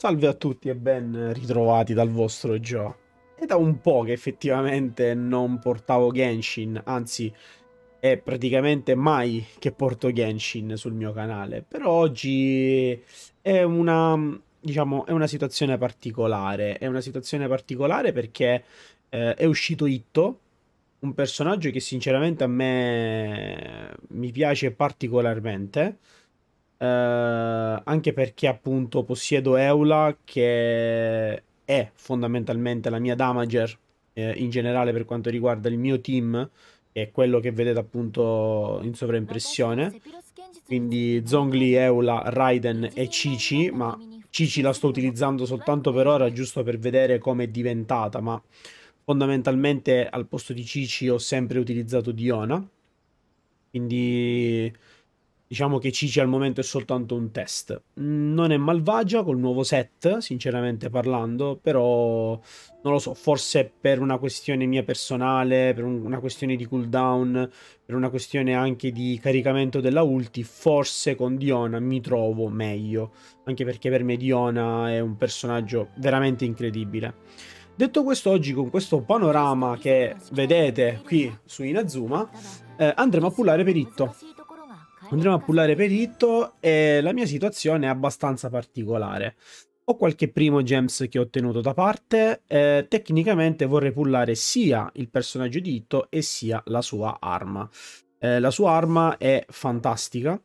Salve a tutti e ben ritrovati dal vostro Joe. È da un po' che effettivamente non portavo Genshin, anzi è praticamente mai che porto Genshin sul mio canale, però oggi è una, diciamo, è una situazione particolare, è una situazione particolare perché eh, è uscito Itto, un personaggio che sinceramente a me mi piace particolarmente, eh, anche perché appunto possiedo Eula che è fondamentalmente la mia damager eh, in generale per quanto riguarda il mio team, che è quello che vedete appunto in sovraimpressione. Quindi Zongli, Eula, Raiden e Cici, ma Cici la sto utilizzando soltanto per ora giusto per vedere come è diventata, ma fondamentalmente al posto di Cici ho sempre utilizzato Diona. Quindi Diciamo che Cici al momento è soltanto un test. Mm, non è malvagia col nuovo set, sinceramente parlando, però non lo so, forse per una questione mia personale, per un, una questione di cooldown, per una questione anche di caricamento della ulti, forse con Diona mi trovo meglio, anche perché per me Diona è un personaggio veramente incredibile. Detto questo, oggi con questo panorama che vedete qui su Inazuma, eh, andremo a pullare per Itto. Andremo a pullare per Hitto e la mia situazione è abbastanza particolare. Ho qualche primo gems che ho ottenuto da parte, eh, tecnicamente vorrei pullare sia il personaggio di Hitto e sia la sua arma. Eh, la sua arma è fantastica, eh,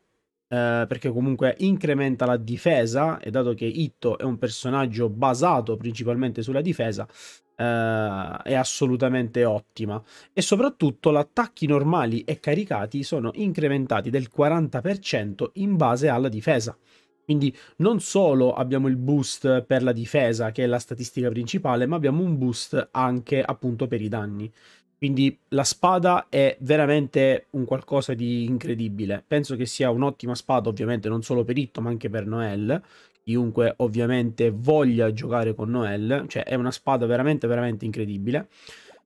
perché comunque incrementa la difesa e dato che Hitto è un personaggio basato principalmente sulla difesa, Uh, è assolutamente ottima e soprattutto attacchi normali e caricati sono incrementati del 40% in base alla difesa. Quindi non solo abbiamo il boost per la difesa, che è la statistica principale, ma abbiamo un boost anche appunto per i danni. Quindi la spada è veramente un qualcosa di incredibile. Penso che sia un'ottima spada, ovviamente, non solo per Itto, ma anche per Noel, chiunque ovviamente voglia giocare con Noel, cioè è una spada veramente veramente incredibile.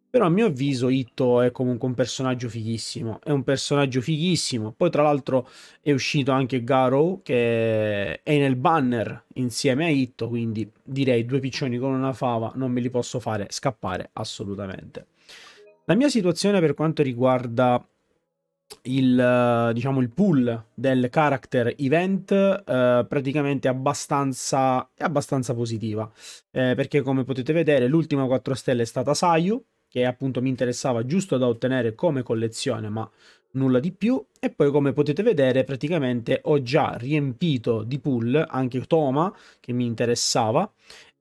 Però a mio avviso Itto è comunque un personaggio fighissimo, è un personaggio fighissimo. Poi tra l'altro è uscito anche Garou che è nel banner insieme a Itto, quindi direi due piccioni con una fava non me li posso fare scappare assolutamente. La mia situazione per quanto riguarda il, eh, diciamo, il pool del character event eh, praticamente abbastanza, è abbastanza positiva eh, perché come potete vedere l'ultima 4 stelle è stata Sayu che appunto mi interessava giusto da ottenere come collezione ma nulla di più e poi come potete vedere praticamente ho già riempito di pool anche Toma che mi interessava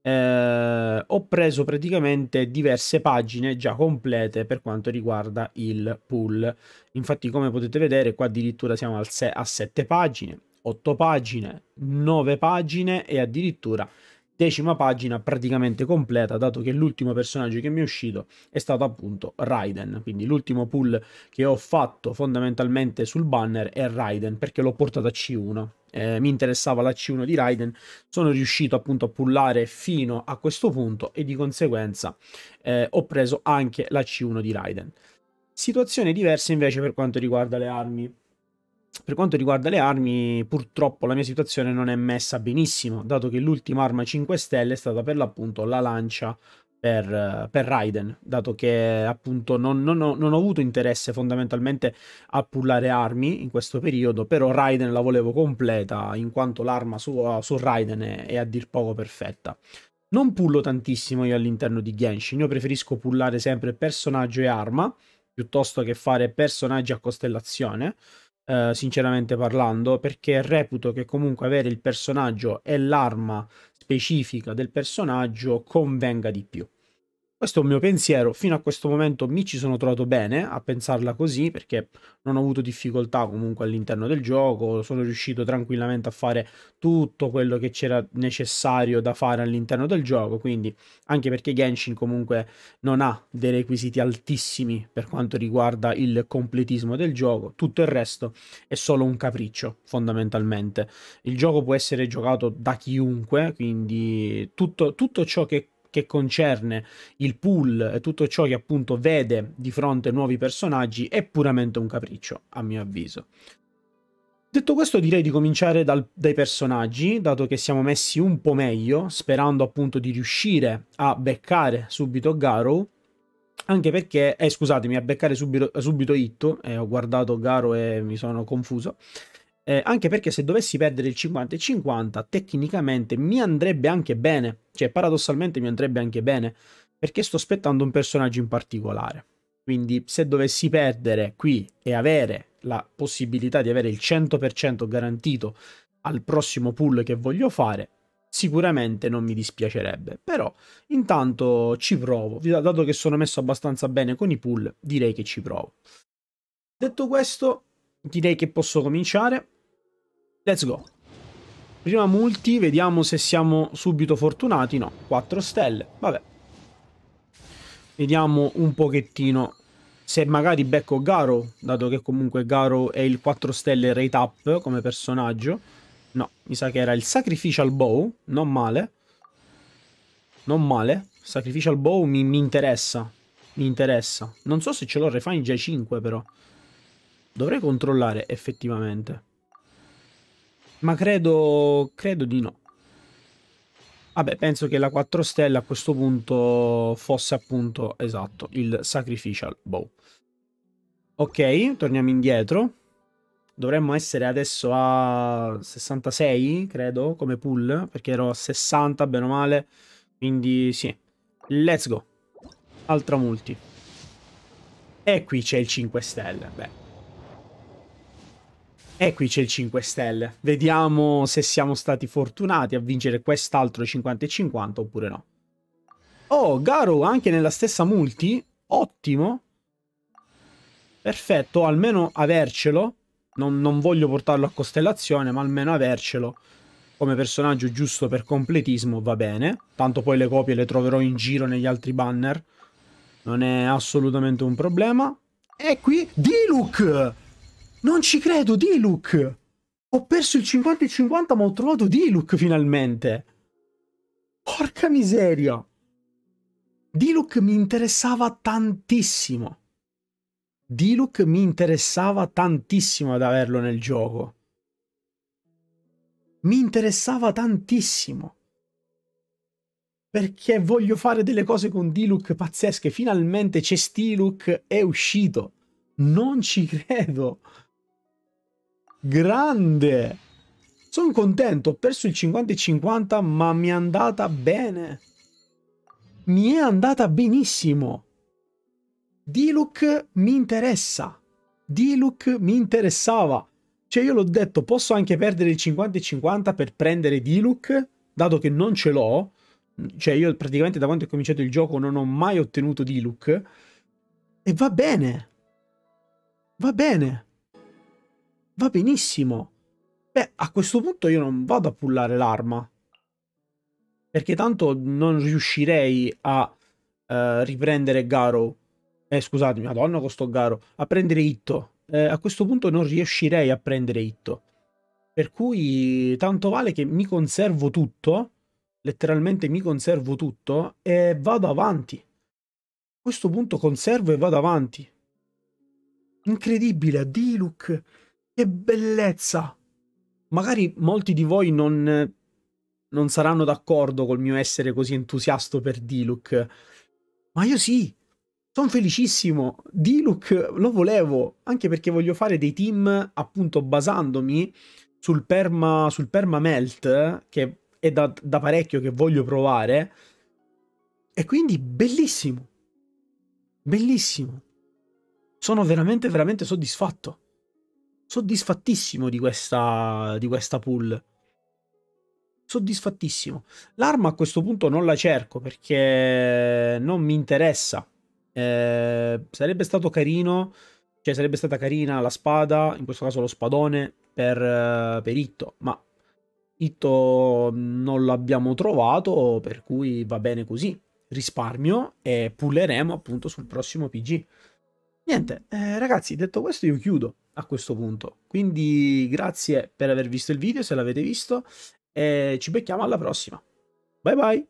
eh, ho preso praticamente diverse pagine già complete per quanto riguarda il pool. Infatti, come potete vedere, qua addirittura siamo al se- a 7 pagine, 8 pagine, 9 pagine e addirittura decima pagina praticamente completa, dato che l'ultimo personaggio che mi è uscito è stato appunto Raiden. Quindi l'ultimo pull che ho fatto fondamentalmente sul banner è Raiden, perché l'ho portato a C1. Eh, mi interessava la C1 di Raiden, sono riuscito appunto a pullare fino a questo punto e di conseguenza eh, ho preso anche la C1 di Raiden. Situazione diversa invece per quanto riguarda le armi per quanto riguarda le armi, purtroppo la mia situazione non è messa benissimo, dato che l'ultima arma 5 stelle è stata per l'appunto la lancia per, eh, per, Raiden, dato che appunto non, non, ho, non, ho, avuto interesse fondamentalmente a pullare armi in questo periodo, però Raiden la volevo completa in quanto l'arma su, su Raiden è, è, a dir poco perfetta. Non pullo tantissimo io all'interno di Genshin, io preferisco pullare sempre personaggio e arma piuttosto che fare personaggi a costellazione. Eh, sinceramente parlando, perché reputo che comunque avere il personaggio e l'arma specifica del personaggio convenga di più. Questo è il mio pensiero, fino a questo momento mi ci sono trovato bene a pensarla così perché non ho avuto difficoltà comunque all'interno del gioco, sono riuscito tranquillamente a fare tutto quello che c'era necessario da fare all'interno del gioco, quindi anche perché Genshin comunque non ha dei requisiti altissimi per quanto riguarda il completismo del gioco, tutto il resto è solo un capriccio fondamentalmente. Il gioco può essere giocato da chiunque, quindi tutto, tutto ciò che che concerne il pool e tutto ciò che appunto vede di fronte nuovi personaggi è puramente un capriccio, a mio avviso. Detto questo direi di cominciare dal, dai personaggi, dato che siamo messi un po' meglio, sperando appunto di riuscire a beccare subito Garo, anche perché, eh, scusatemi, a beccare subito, subito Itto, eh, ho guardato Garo e mi sono confuso, eh, anche perché se dovessi perdere il 50 e 50, tecnicamente mi andrebbe anche bene. Cioè, paradossalmente mi andrebbe anche bene. Perché sto aspettando un personaggio in particolare. Quindi, se dovessi perdere qui e avere la possibilità di avere il 100% garantito al prossimo pull che voglio fare, sicuramente non mi dispiacerebbe. Però, intanto ci provo. Dato che sono messo abbastanza bene con i pull, direi che ci provo. Detto questo, direi che posso cominciare. Let's go. Prima multi, vediamo se siamo subito fortunati. No, 4 stelle, vabbè. Vediamo un pochettino se magari becco Garo, dato che comunque Garo è il 4 stelle rate up come personaggio. No, mi sa che era il Sacrificial Bow, non male. Non male. Sacrificial Bow mi, mi interessa. Mi interessa. Non so se ce l'ho Refine già 5 però. Dovrei controllare effettivamente. Ma credo, credo di no. Vabbè, penso che la 4 stelle a questo punto fosse appunto, esatto, il Sacrificial Bow. Ok, torniamo indietro. Dovremmo essere adesso a 66, credo, come pull, perché ero a 60, bene o male. Quindi sì, let's go. Altra multi. E qui c'è il 5 stelle, beh. E qui c'è il 5 stelle. Vediamo se siamo stati fortunati a vincere quest'altro 50 e 50 oppure no. Oh, Garo anche nella stessa multi. Ottimo. Perfetto, almeno avercelo. Non, non voglio portarlo a costellazione, ma almeno avercelo come personaggio giusto per completismo va bene. Tanto poi le copie le troverò in giro negli altri banner. Non è assolutamente un problema. E qui Diluc! Non ci credo, Diluc! Ho perso il 50 e 50 ma ho trovato Diluc finalmente! Porca miseria! Diluc mi interessava tantissimo. Diluc mi interessava tantissimo ad averlo nel gioco. Mi interessava tantissimo. Perché voglio fare delle cose con Diluc pazzesche. Finalmente c'è Stiluc, è uscito. Non ci credo. Grande! Sono contento, ho perso il 50 50, ma mi è andata bene. Mi è andata benissimo. Diluc mi interessa. Diluc mi interessava. Cioè io l'ho detto, posso anche perdere il 50 50 per prendere Diluc, dato che non ce l'ho. Cioè io praticamente da quando ho cominciato il gioco non ho mai ottenuto Diluc. E va bene. Va bene. Va benissimo. Beh, a questo punto io non vado a pullare l'arma. Perché tanto non riuscirei a uh, riprendere Garo. Eh, scusatemi, madonna con sto Garo. A prendere Itto. Eh, a questo punto non riuscirei a prendere Itto. Per cui tanto vale che mi conservo tutto. Letteralmente mi conservo tutto e vado avanti. A questo punto conservo e vado avanti. Incredibile, Diluc che bellezza! Magari molti di voi non, non saranno d'accordo col mio essere così entusiasto per Diluc, ma io sì, sono felicissimo. Diluc lo volevo, anche perché voglio fare dei team appunto basandomi sul perma, sul perma melt, che è da, da parecchio che voglio provare, e quindi bellissimo, bellissimo. Sono veramente, veramente soddisfatto soddisfattissimo di questa, di questa pull. Soddisfattissimo. L'arma a questo punto non la cerco perché non mi interessa. Eh, sarebbe stato carino, cioè sarebbe stata carina la spada, in questo caso lo spadone per, eh, per Itto, ma Itto non l'abbiamo trovato, per cui va bene così. Risparmio e pulleremo appunto sul prossimo PG. Niente, eh, ragazzi, detto questo io chiudo a questo punto. Quindi grazie per aver visto il video, se l'avete visto, e ci becchiamo alla prossima. Bye bye!